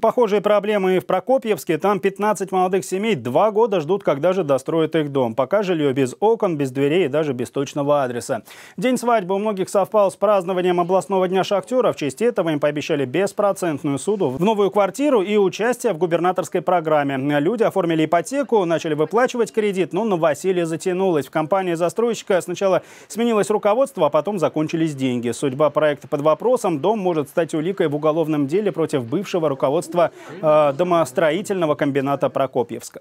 Похожие проблемы и в Прокопьевске. Там 15 молодых семей два года ждут, когда же достроят их дом. Пока жилье без окон, без дверей и даже без точного адреса. День свадьбы у многих совпал с празднованием областного дня шахтера. В честь этого им пообещали беспроцентную суду в новую квартиру и участие в губернаторской программе. Люди оформили ипотеку, начали выплачивать кредит, но на новоселье затянулось. В компании застройщика сначала сменилось руководство, а потом закончились деньги. Судьба проекта под вопросом. Дом может стать уликой в уголовном деле против бывшего руководства производства э, домостроительного комбината Прокопьевска.